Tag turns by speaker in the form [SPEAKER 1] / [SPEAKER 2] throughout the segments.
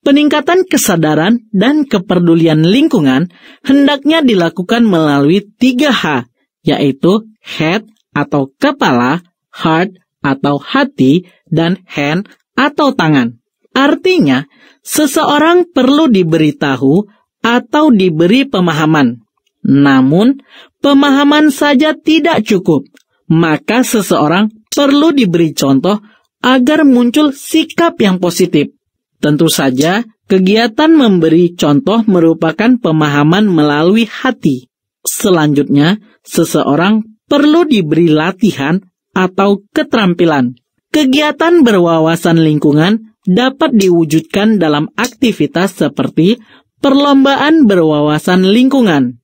[SPEAKER 1] Peningkatan kesadaran dan kepedulian lingkungan hendaknya dilakukan melalui tiga h yaitu head atau kepala, heart atau hati, dan hand atau tangan. Artinya, seseorang perlu diberitahu atau diberi pemahaman. Namun, pemahaman saja tidak cukup, maka seseorang perlu diberi contoh agar muncul sikap yang positif. Tentu saja, kegiatan memberi contoh merupakan pemahaman melalui hati. Selanjutnya, seseorang perlu diberi latihan atau keterampilan. Kegiatan berwawasan lingkungan dapat diwujudkan dalam aktivitas seperti perlombaan berwawasan lingkungan,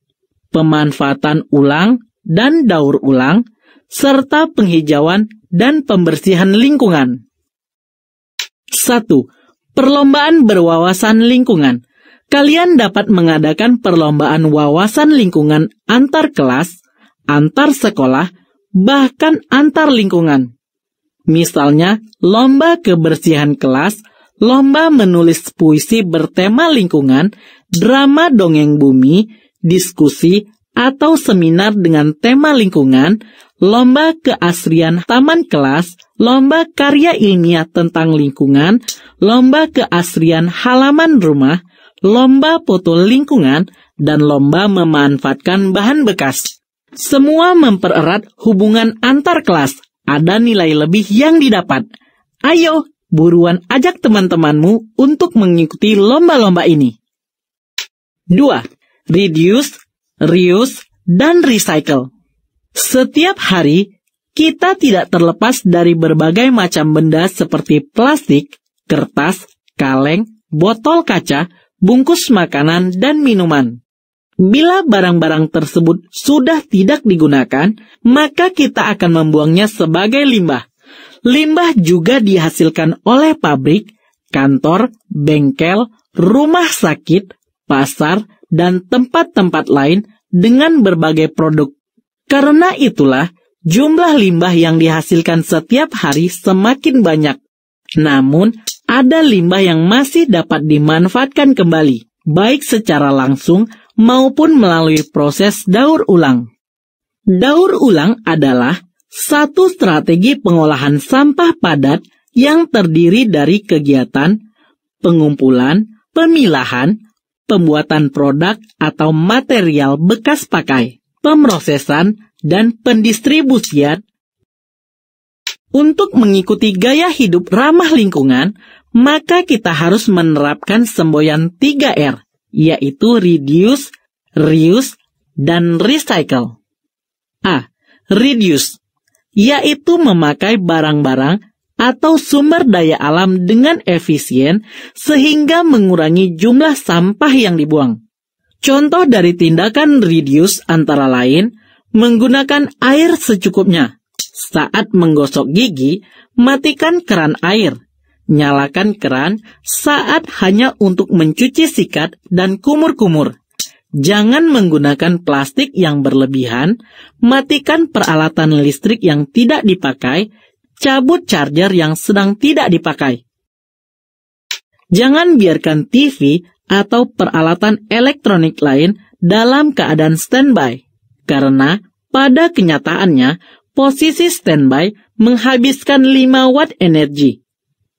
[SPEAKER 1] pemanfaatan ulang dan daur ulang, serta penghijauan dan pembersihan lingkungan. 1 Perlombaan berwawasan lingkungan. Kalian dapat mengadakan perlombaan wawasan lingkungan antar kelas, antar sekolah, bahkan antar lingkungan. Misalnya, lomba kebersihan kelas, lomba menulis puisi bertema lingkungan, drama dongeng bumi, diskusi, atau seminar dengan tema lingkungan, lomba keasrian taman kelas, lomba karya ilmiah tentang lingkungan, lomba keasrian halaman rumah, lomba foto lingkungan, dan lomba memanfaatkan bahan bekas. Semua mempererat hubungan antar kelas. Ada nilai lebih yang didapat. Ayo, buruan ajak teman-temanmu untuk mengikuti lomba-lomba ini. 2. Reduce reuse, dan recycle. Setiap hari, kita tidak terlepas dari berbagai macam benda seperti plastik, kertas, kaleng, botol kaca, bungkus makanan, dan minuman. Bila barang-barang tersebut sudah tidak digunakan, maka kita akan membuangnya sebagai limbah. Limbah juga dihasilkan oleh pabrik, kantor, bengkel, rumah sakit, pasar, dan tempat-tempat lain dengan berbagai produk. Karena itulah, jumlah limbah yang dihasilkan setiap hari semakin banyak. Namun, ada limbah yang masih dapat dimanfaatkan kembali, baik secara langsung maupun melalui proses daur ulang. Daur ulang adalah satu strategi pengolahan sampah padat yang terdiri dari kegiatan pengumpulan, pemilahan, pembuatan produk atau material bekas pakai, pemrosesan, dan pendistribusian. Untuk mengikuti gaya hidup ramah lingkungan, maka kita harus menerapkan semboyan 3R, yaitu reduce, reuse, dan recycle. A. Reduce, yaitu memakai barang-barang atau sumber daya alam dengan efisien sehingga mengurangi jumlah sampah yang dibuang. Contoh dari tindakan reduce antara lain menggunakan air secukupnya. Saat menggosok gigi, matikan keran air. Nyalakan keran saat hanya untuk mencuci sikat dan kumur-kumur. Jangan menggunakan plastik yang berlebihan, matikan peralatan listrik yang tidak dipakai, cabut charger yang sedang tidak dipakai. Jangan biarkan TV atau peralatan elektronik lain dalam keadaan standby, karena pada kenyataannya posisi standby menghabiskan 5 watt energi.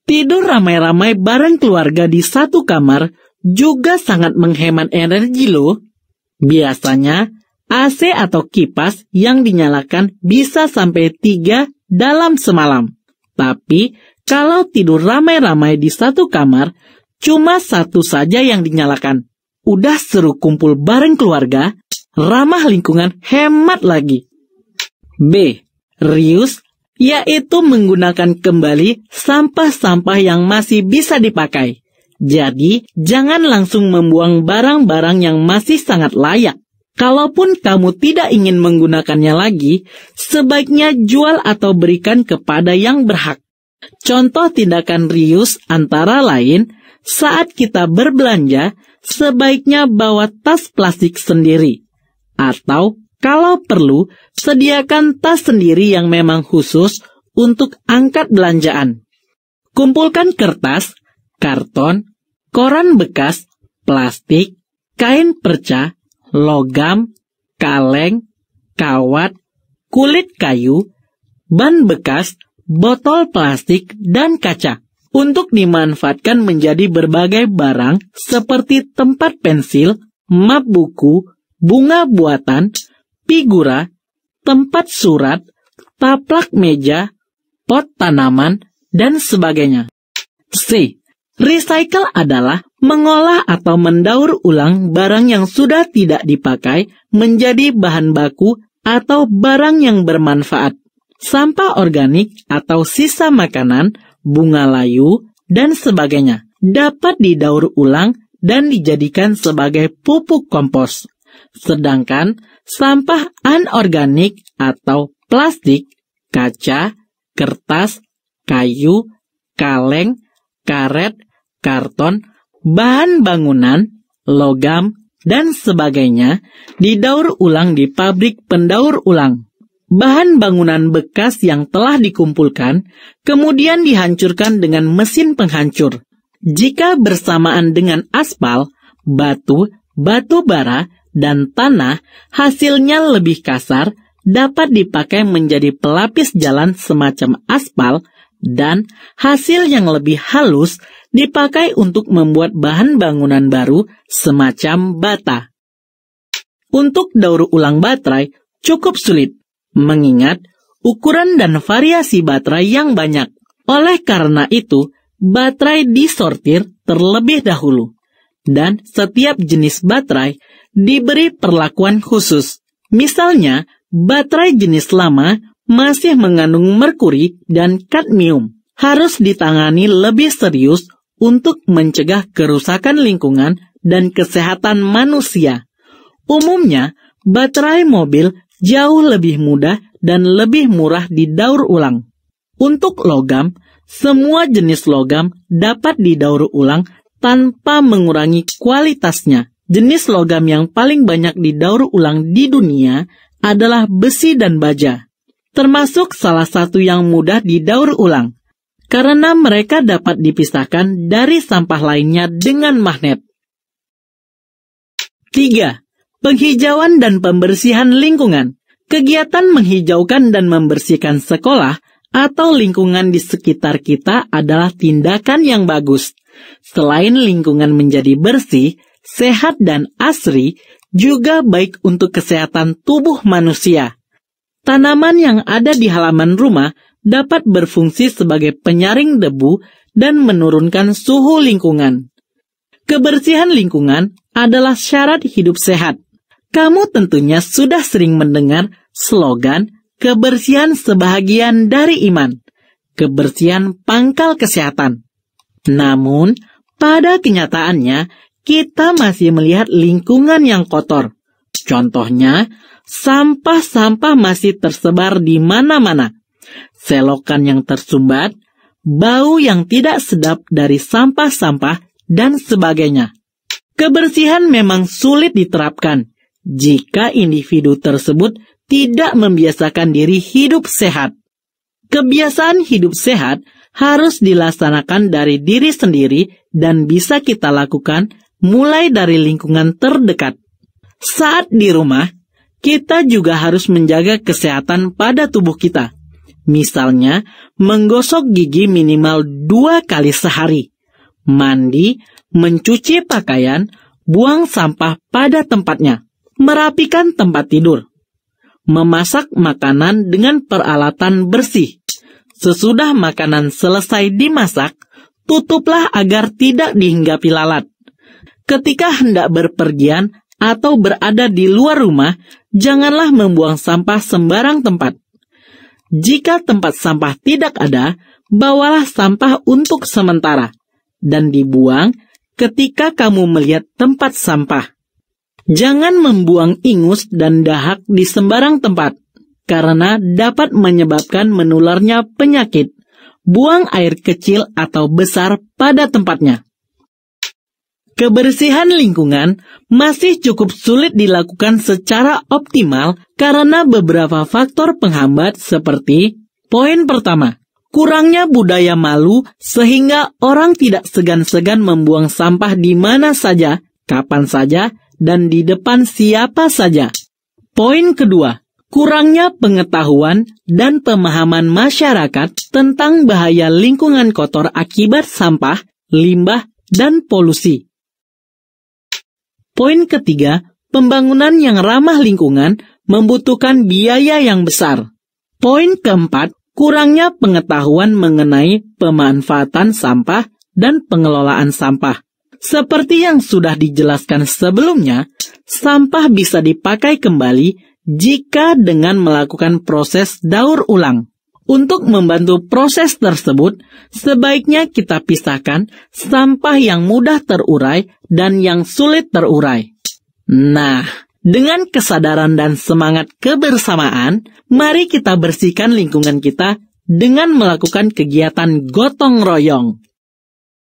[SPEAKER 1] Tidur ramai-ramai bareng keluarga di satu kamar juga sangat menghemat energi loh. Biasanya, AC atau kipas yang dinyalakan bisa sampai 3 dalam semalam. Tapi, kalau tidur ramai-ramai di satu kamar, cuma satu saja yang dinyalakan. Udah seru kumpul bareng keluarga, ramah lingkungan, hemat lagi. B. Rius, yaitu menggunakan kembali sampah-sampah yang masih bisa dipakai. Jadi, jangan langsung membuang barang-barang yang masih sangat layak. Kalaupun kamu tidak ingin menggunakannya lagi, sebaiknya jual atau berikan kepada yang berhak. Contoh tindakan rius antara lain, saat kita berbelanja, sebaiknya bawa tas plastik sendiri. Atau, kalau perlu, sediakan tas sendiri yang memang khusus untuk angkat belanjaan. Kumpulkan kertas, karton, koran bekas, plastik, kain percah logam, kaleng, kawat, kulit kayu, ban bekas, botol plastik, dan kaca untuk dimanfaatkan menjadi berbagai barang seperti tempat pensil, map buku, bunga buatan, figura, tempat surat, taplak meja, pot tanaman, dan sebagainya. C. Recycle adalah mengolah atau mendaur ulang barang yang sudah tidak dipakai menjadi bahan baku atau barang yang bermanfaat. Sampah organik atau sisa makanan, bunga layu, dan sebagainya dapat didaur ulang dan dijadikan sebagai pupuk kompos. Sedangkan sampah anorganik atau plastik, kaca, kertas, kayu, kaleng, karet, karton, bahan bangunan, logam, dan sebagainya didaur ulang di pabrik pendaur ulang. Bahan bangunan bekas yang telah dikumpulkan kemudian dihancurkan dengan mesin penghancur. Jika bersamaan dengan aspal, batu, batu bara, dan tanah, hasilnya lebih kasar, dapat dipakai menjadi pelapis jalan semacam aspal dan hasil yang lebih halus dipakai untuk membuat bahan bangunan baru semacam bata. Untuk daur ulang baterai cukup sulit, mengingat ukuran dan variasi baterai yang banyak. Oleh karena itu, baterai disortir terlebih dahulu, dan setiap jenis baterai diberi perlakuan khusus. Misalnya, baterai jenis lama masih mengandung merkuri dan kadmium, harus ditangani lebih serius untuk mencegah kerusakan lingkungan dan kesehatan manusia. Umumnya, baterai mobil jauh lebih mudah dan lebih murah didaur ulang. Untuk logam, semua jenis logam dapat didaur ulang tanpa mengurangi kualitasnya. Jenis logam yang paling banyak didaur ulang di dunia adalah besi dan baja termasuk salah satu yang mudah didaur ulang, karena mereka dapat dipisahkan dari sampah lainnya dengan magnet. 3. Penghijauan dan pembersihan lingkungan. Kegiatan menghijaukan dan membersihkan sekolah atau lingkungan di sekitar kita adalah tindakan yang bagus. Selain lingkungan menjadi bersih, sehat, dan asri, juga baik untuk kesehatan tubuh manusia. Tanaman yang ada di halaman rumah dapat berfungsi sebagai penyaring debu dan menurunkan suhu lingkungan. Kebersihan lingkungan adalah syarat hidup sehat. Kamu tentunya sudah sering mendengar slogan kebersihan sebahagian dari iman, kebersihan pangkal kesehatan. Namun, pada kenyataannya, kita masih melihat lingkungan yang kotor. Contohnya, sampah-sampah masih tersebar di mana-mana. Selokan yang tersumbat, bau yang tidak sedap dari sampah-sampah, dan sebagainya. Kebersihan memang sulit diterapkan jika individu tersebut tidak membiasakan diri hidup sehat. Kebiasaan hidup sehat harus dilaksanakan dari diri sendiri dan bisa kita lakukan mulai dari lingkungan terdekat. Saat di rumah, kita juga harus menjaga kesehatan pada tubuh kita. Misalnya, menggosok gigi minimal dua kali sehari, mandi, mencuci pakaian, buang sampah pada tempatnya, merapikan tempat tidur, memasak makanan dengan peralatan bersih. Sesudah makanan selesai dimasak, tutuplah agar tidak dihinggapi lalat. Ketika hendak berpergian atau berada di luar rumah, janganlah membuang sampah sembarang tempat. Jika tempat sampah tidak ada, bawalah sampah untuk sementara dan dibuang ketika kamu melihat tempat sampah. Jangan membuang ingus dan dahak di sembarang tempat, karena dapat menyebabkan menularnya penyakit. Buang air kecil atau besar pada tempatnya. Kebersihan lingkungan masih cukup sulit dilakukan secara optimal karena beberapa faktor penghambat seperti poin pertama, kurangnya budaya malu sehingga orang tidak segan-segan membuang sampah di mana saja, kapan saja, dan di depan siapa saja. Poin kedua, kurangnya pengetahuan dan pemahaman masyarakat tentang bahaya lingkungan kotor akibat sampah, limbah, dan polusi. Poin ketiga, pembangunan yang ramah lingkungan membutuhkan biaya yang besar. Poin keempat, kurangnya pengetahuan mengenai pemanfaatan sampah dan pengelolaan sampah. Seperti yang sudah dijelaskan sebelumnya, sampah bisa dipakai kembali jika dengan melakukan proses daur ulang. Untuk membantu proses tersebut, sebaiknya kita pisahkan sampah yang mudah terurai dan yang sulit terurai. Nah, dengan kesadaran dan semangat kebersamaan, mari kita bersihkan lingkungan kita dengan melakukan kegiatan gotong royong.